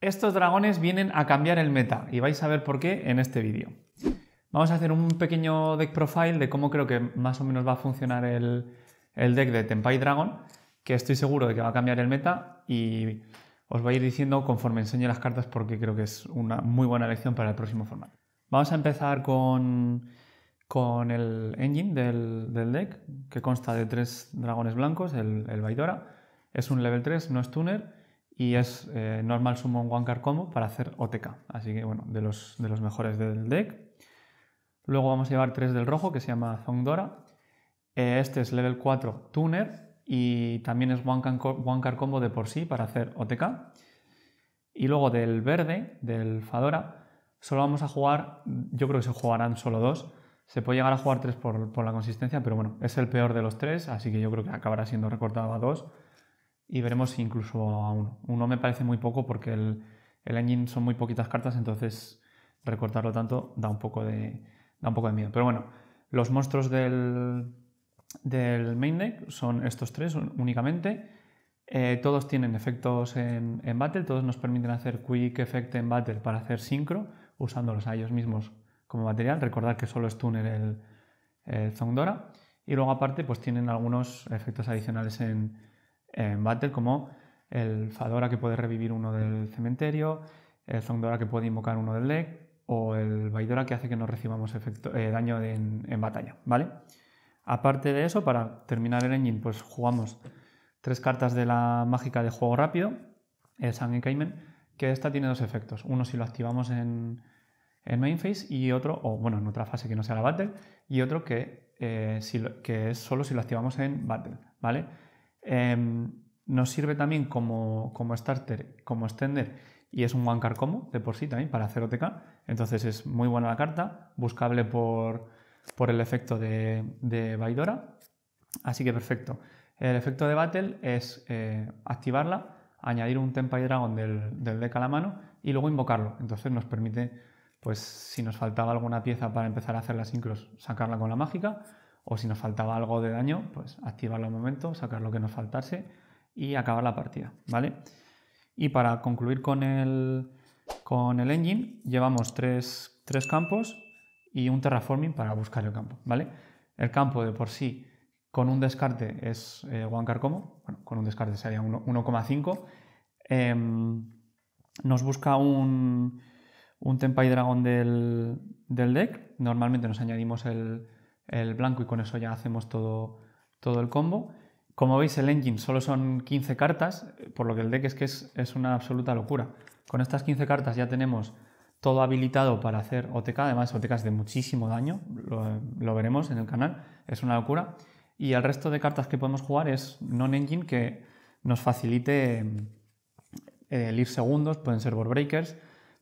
Estos dragones vienen a cambiar el meta y vais a ver por qué en este vídeo. Vamos a hacer un pequeño deck profile de cómo creo que más o menos va a funcionar el, deck de Tempai Dragon, que estoy seguro de que va a cambiar el meta y os voy a ir diciendo conforme enseñe las cartas porque creo que es una muy buena elección para el próximo formato. Vamos a empezar con, el engine del, deck, que consta de tres dragones blancos, el, el Vaidora. Es un level 3, no es tuner y es eh, Normal Summon card Combo para hacer OTK. Así que bueno, de los, de los mejores del deck. Luego vamos a llevar tres del rojo que se llama Zongdora. Eh, este es level 4 Tuner y también es one Car Combo de por sí para hacer OTK. Y luego del verde, del Fadora, solo vamos a jugar, yo creo que se jugarán solo dos. Se puede llegar a jugar tres por, por la consistencia, pero bueno, es el peor de los tres, así que yo creo que acabará siendo recortado a dos y veremos si incluso a uno. Uno me parece muy poco porque el, el engine son muy poquitas cartas, entonces recortarlo tanto da un poco de, un poco de miedo. Pero bueno, los monstruos del, del main deck son estos tres únicamente. Eh, todos tienen efectos en, battle, todos nos permiten hacer quick effect en battle para hacer sincro, usándolos a ellos mismos como material. Recordad que solo es tuner el, Zongdora. Y luego aparte pues tienen algunos efectos adicionales en, en Battle, como el Fadora que puede revivir uno del cementerio, el Zongdora que puede invocar uno del deck, o el Vaidora que hace que no recibamos efecto, eh, daño en, batalla, ¿vale? Aparte de eso, para terminar el engine, pues jugamos tres cartas de la mágica de juego rápido, el y Caimen, que esta tiene dos efectos. Uno si lo activamos en, en main phase y otro, o bueno, en otra fase que no sea la battle, y otro que, eh, que es solo si lo activamos en battle, ¿vale? Em, nos sirve también como, starter, como extender y es un one card combo de por sí también para hacer OTK. Entonces es muy buena la carta, buscable por, el efecto de, de Baidora. Así que perfecto. El efecto de Battle es eh, activarla, añadir un Tempai Dragon del, del, deck a la mano y luego invocarlo. Entonces nos permite, pues si nos faltaba alguna pieza para empezar a hacer las sincros, sacarla con la mágica o si nos faltaba algo de daño, pues activarlo al momento, sacar lo que nos faltase y acabar la partida, ¿vale? Y para concluir con el, con el engine, llevamos tres, campos y un terraforming para buscar el campo, ¿vale? El campo de por sí con un descarte es eh, one card como, bueno, con un descarte sería 1,5. Em, nos busca un, un Tempai Dragon del, deck, normalmente nos añadimos el, el blanco y con eso ya hacemos todo, todo el combo. Como veis, el engine solo son 15 cartas, por lo que el deck es que es, una absoluta locura. Con estas 15 cartas ya tenemos todo habilitado para hacer OTK, además OTK es de muchísimo daño, lo, veremos en el canal, es una locura. Y el resto de cartas que podemos jugar es non-engine que nos facilite eh, el ir segundos, pueden ser board breakers,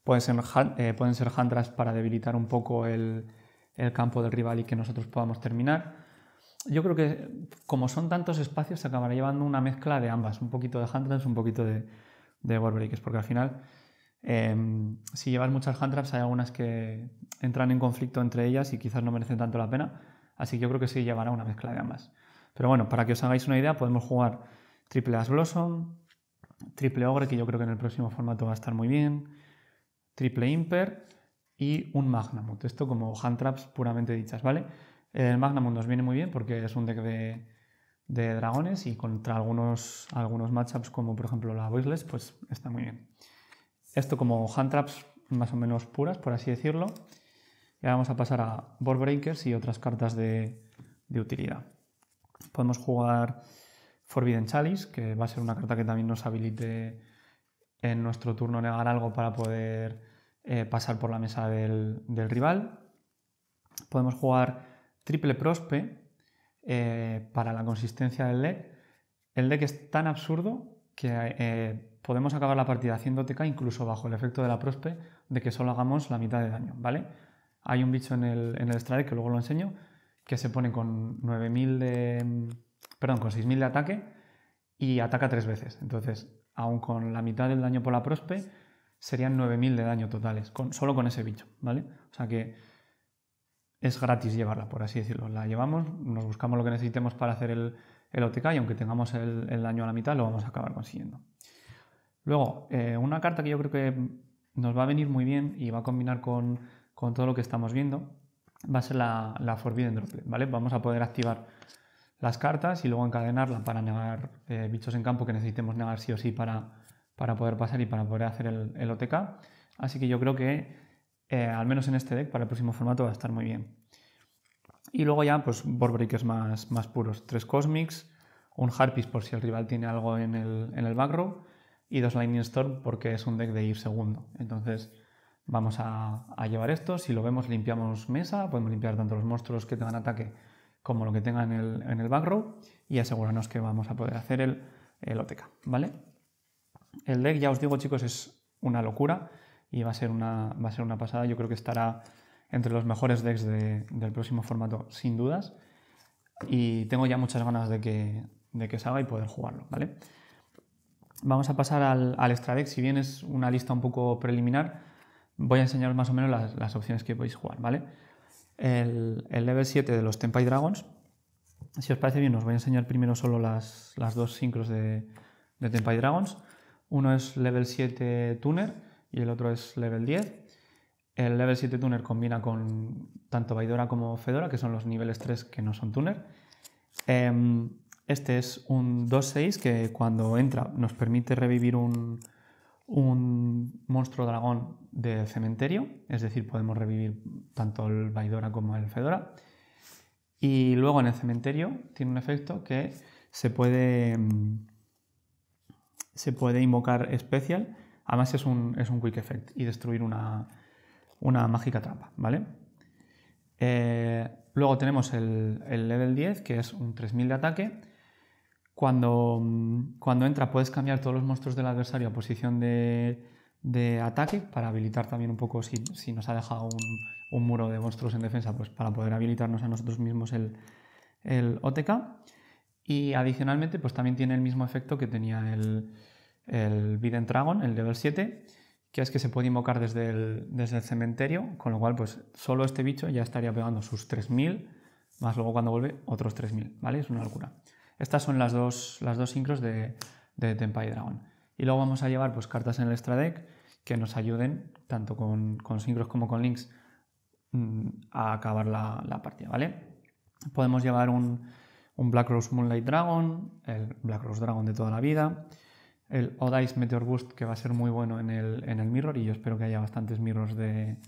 pueden ser, eh, ser para debilitar un poco el, el campo del rival y que nosotros podamos terminar. Yo creo que como son tantos espacios, se acabará llevando una mezcla de ambas, un poquito de hand un poquito de, de porque al final, em, si llevas muchas hand hay algunas que entran en conflicto entre ellas y quizás no merecen tanto la pena, así que yo creo que sí, llevará una mezcla de ambas. Pero bueno, para que os hagáis una idea, podemos jugar triple as blossom, triple ogre, que yo creo que en el próximo formato va a estar muy bien, triple imper, y un Magnamut. Esto como hand traps puramente dichas, ¿vale? El Magnamut nos viene muy bien porque es un deck de, dragones y contra algunos, algunos matchups como por ejemplo la Voiceless, pues está muy bien. Esto como hand traps más o menos puras, por así decirlo. Y vamos a pasar a board breakers y otras cartas de, de utilidad. Podemos jugar Forbidden Chalice, que va a ser una carta que también nos habilite en nuestro turno negar algo para poder eh, pasar por la mesa del, rival. Podemos jugar triple prospe eh, para la consistencia del deck. El deck es tan absurdo que eh, podemos acabar la partida haciendo TK incluso bajo el efecto de la prospe de que solo hagamos la mitad de daño, ¿vale? Hay un bicho en el, en que luego lo enseño, que se pone con 9000 de... perdón, con 6000 de ataque y ataca tres veces. Entonces, aún con la mitad del daño por la prospe, serían 9.000 de daño totales, con, solo con ese bicho, ¿vale? O sea que es gratis llevarla, por así decirlo. La llevamos, nos buscamos lo que necesitemos para hacer el, el OTK y aunque tengamos el, daño a la mitad, lo vamos a acabar consiguiendo. Luego, eh, una carta que yo creo que nos va a venir muy bien y va a combinar con, todo lo que estamos viendo, va a ser la, la, Forbidden Droplet, ¿vale? Vamos a poder activar las cartas y luego encadenarla para negar eh, bichos en campo que necesitemos negar sí o sí para, para poder pasar y para poder hacer el, OTK. Así que yo creo que, eh, al menos en este deck, para el próximo formato va a estar muy bien. Y luego ya, pues, board más, más puros. Tres Cosmics, un Harpies por si el rival tiene algo en el, en y dos Lightning Storm porque es un deck de ir segundo. Entonces vamos a, llevar esto. Si lo vemos, limpiamos mesa. Podemos limpiar tanto los monstruos que tengan ataque como lo que tengan en el, en y asegurarnos que vamos a poder hacer el, el OTK, ¿vale? El deck, ya os digo chicos, es una locura y va a ser una, va a ser una pasada. Yo creo que estará entre los mejores decks del próximo formato, sin dudas. Y tengo ya muchas ganas de que, de que salga y poder jugarlo, ¿vale? Vamos a pasar al, al extra deck. Si bien es una lista un poco preliminar, voy a enseñar más o menos las, opciones que podéis jugar, ¿vale? El, el, level 7 de los Tempai Dragons. Si os parece bien, os voy a enseñar primero solo las, las dos sincros de, de Tempai Dragons. Uno es level 7 tuner y el otro es level 10. El level 7 tuner combina con tanto Baidora como Fedora, que son los niveles 3 que no son tuner. Em, este es un 2-6 que cuando entra nos permite revivir un, un monstruo dragón de cementerio, es decir, podemos revivir tanto el Baidora como el Fedora. Y luego en el cementerio tiene un efecto que se puede em, se puede invocar especial Además es un, Quick Effect y destruir una, mágica trampa, ¿vale? Eh, luego tenemos el, level 10, que es un 3000 de ataque. Cuando, cuando entra puedes cambiar todos los monstruos del adversario a posición de, ataque para habilitar también un poco si, nos ha dejado un, muro de monstruos en defensa, pues para poder habilitarnos a nosotros mismos el, el OTK. Y adicionalmente, pues también tiene el mismo efecto que tenía el, el Biden Dragon, el level 7, que es que se puede invocar desde el, desde el cementerio, con lo cual, pues solo este bicho ya estaría pegando sus 3000, más luego cuando vuelve otros 3000, ¿vale? Es una locura. Estas son las dos, las dos sincros de, de Tempai Dragon. Y luego vamos a llevar pues, cartas en el extra deck que nos ayuden, tanto con, con sincros como con links, mm, a acabar la, la partida, ¿vale? Podemos llevar un, un Black Rose Moonlight Dragon, el Black Rose Dragon de toda la vida, el Odice Meteor Boost que va a ser muy bueno en el, Mirror y yo espero que haya bastantes Mirrors de,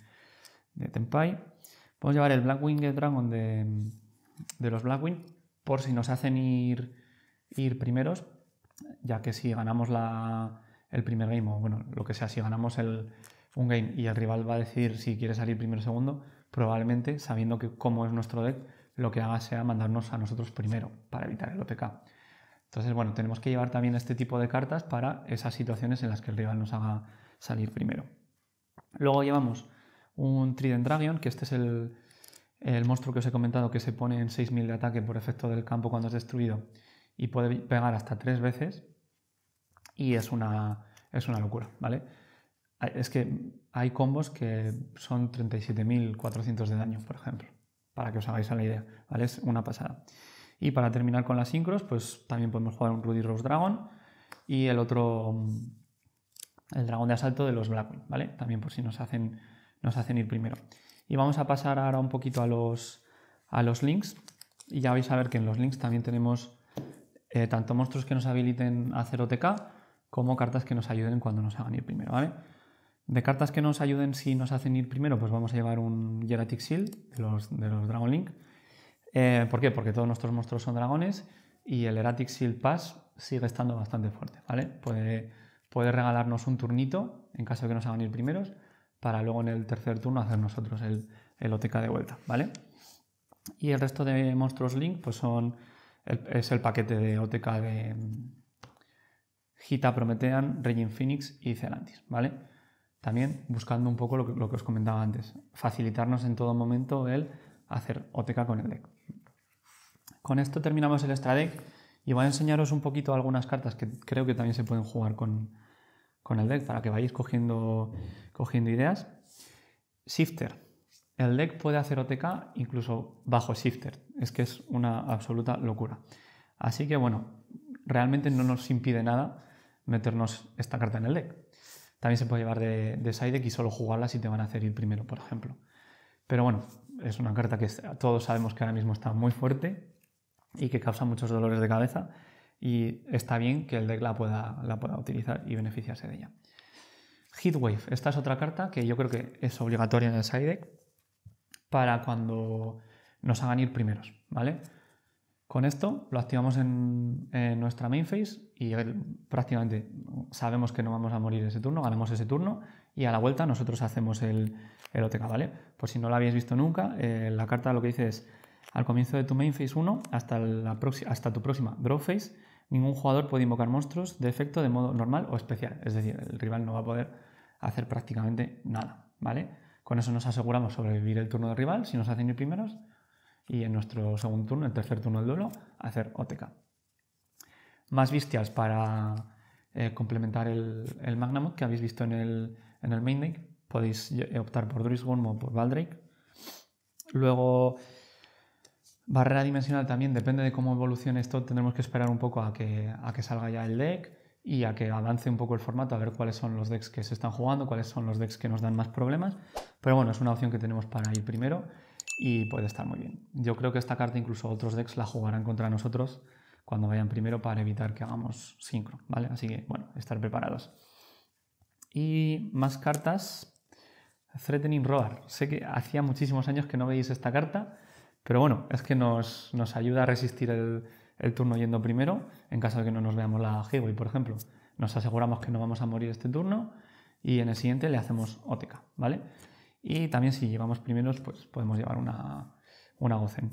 de Tempai. Podemos llevar el Black Wing Dragon de, de los Wing por si nos hacen ir, ir primeros, ya que si ganamos la, el primer game o bueno, lo que sea, si ganamos el, un game y el rival va a decidir si quiere salir primero o segundo, probablemente sabiendo que cómo es nuestro deck lo que haga sea mandarnos a nosotros primero para evitar el OPK. Entonces, bueno, tenemos que llevar también este tipo de cartas para esas situaciones en las que el rival nos haga salir primero. Luego llevamos un Trident Dragon, que este es el, monstruo que os he comentado que se pone en 6000 de ataque por efecto del campo cuando es destruido y puede pegar hasta tres veces. Y es una, es una locura, ¿vale? Es que hay combos que son 37.400 de daño, por ejemplo para que os hagáis la idea, ¿vale? Es una pasada. Y para terminar con las incros, pues también podemos jugar un Rudy Rose Dragon y el otro, mm, el dragón de asalto de los Blackwing, ¿vale? También por si nos hacen, nos hacen ir primero. Y vamos a pasar ahora un poquito a los, a los links. Y ya vais a ver que en los links también tenemos eh, tanto monstruos que nos habiliten a hacer OTK como cartas que nos ayuden cuando nos hagan ir primero, ¿vale? De cartas que nos ayuden si nos hacen ir primero, pues vamos a llevar un Geratic Shield de los, Dragon Link. Eh, ¿Por qué? Porque todos nuestros monstruos son dragones y el Heratic Shield Pass sigue estando bastante fuerte, ¿vale? Puede, regalarnos un turnito en caso de que nos hagan ir primeros para luego en el tercer turno hacer nosotros el, el OTK de vuelta, ¿vale? Y el resto de monstruos Link pues son es el paquete de OTK de Gita, Prometean, Regin Phoenix y Celantis, ¿vale? También buscando un poco lo que, os comentaba antes, facilitarnos en todo momento el hacer OTK con el deck. Con esto terminamos el extra deck y voy a enseñaros un poquito algunas cartas que creo que también se pueden jugar con, el deck para que vayáis cogiendo, cogiendo ideas. Shifter. El deck puede hacer OTK incluso bajo Shifter. Es que es una absoluta locura. Así que bueno, realmente no nos impide nada meternos esta carta en el deck. También se puede llevar de, side deck y solo jugarla si te van a hacer ir primero, por ejemplo. Pero bueno, es una carta que todos sabemos que ahora mismo está muy fuerte y que causa muchos dolores de cabeza y está bien que el deck la pueda, la pueda utilizar y beneficiarse de ella. Heatwave, esta es otra carta que yo creo que es obligatoria en el side para cuando nos hagan ir primeros, ¿vale? Con esto lo activamos en, nuestra main phase y prácticamente sabemos que no vamos a morir ese turno, ganamos ese turno y a la vuelta nosotros hacemos el, el OTK, ¿vale? Por si no lo habéis visto nunca, eh, la carta lo que dice es al comienzo de tu main phase 1 hasta, la hasta tu próxima draw phase, ningún jugador puede invocar monstruos de efecto de modo normal o especial, es decir, el rival no va a poder hacer prácticamente nada, ¿vale? Con eso nos aseguramos sobrevivir el turno del rival si nos hacen ir primeros y en nuestro segundo turno, el tercer turno del duelo, hacer OTK. Más bestias para eh, complementar el, el que habéis visto en el, en main deck. Podéis eh, optar por Druisworm o por Valdrake. Luego, barrera dimensional también, depende de cómo evolucione esto, tendremos que esperar un poco a que, a que salga ya el deck y a que avance un poco el formato, a ver cuáles son los decks que se están jugando, cuáles son los decks que nos dan más problemas. Pero bueno, es una opción que tenemos para ir primero y puede estar muy bien. Yo creo que esta carta incluso otros decks la jugarán contra nosotros cuando vayan primero para evitar que hagamos sincro, ¿vale? Así que, bueno, estar preparados. Y más cartas. Threatening Roar. Sé que hacía muchísimos años que no veis esta carta, pero bueno, es que nos, ayuda a resistir el, turno yendo primero, en caso de que no nos veamos la y por ejemplo. Nos aseguramos que no vamos a morir este turno y en el siguiente le hacemos OTK, ¿vale? Y también si llevamos primeros, pues podemos llevar una, una Gozen.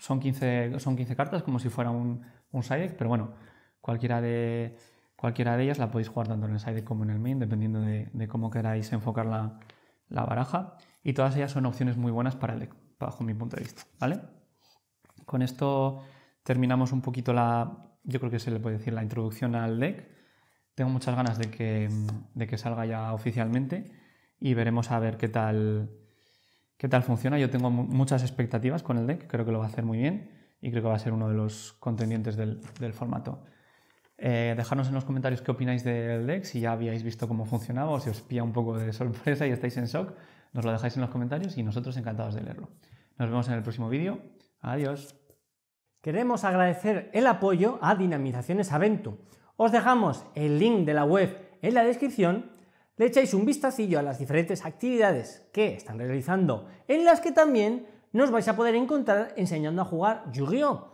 son, 15, son 15 cartas como si fuera un, un side pero bueno, cualquiera de, cualquiera de ellas la podéis jugar tanto en el side como en el main, dependiendo de, cómo queráis enfocar la, baraja. Y todas ellas son opciones muy buenas para el deck, bajo mi punto de vista, ¿vale? Con esto terminamos un poquito la, yo creo que se le puede decir la introducción al deck. Tengo muchas ganas de que, de que salga ya oficialmente y veremos a ver qué tal, qué tal funciona. Yo tengo muchas expectativas con el deck, creo que lo va a hacer muy bien y creo que va a ser uno de los contendientes del, formato. Eh, dejadnos en los comentarios qué opináis del deck, si ya habíais visto cómo funcionaba o si os pilla un poco de sorpresa y estáis en shock. Nos lo dejáis en los comentarios y nosotros encantados de leerlo. Nos vemos en el próximo vídeo. Adiós. Queremos agradecer el apoyo a Dinamizaciones Aventu. Os dejamos el link de la web en la descripción le echáis un vistacillo a las diferentes actividades que están realizando, en las que también nos vais a poder encontrar enseñando a jugar yu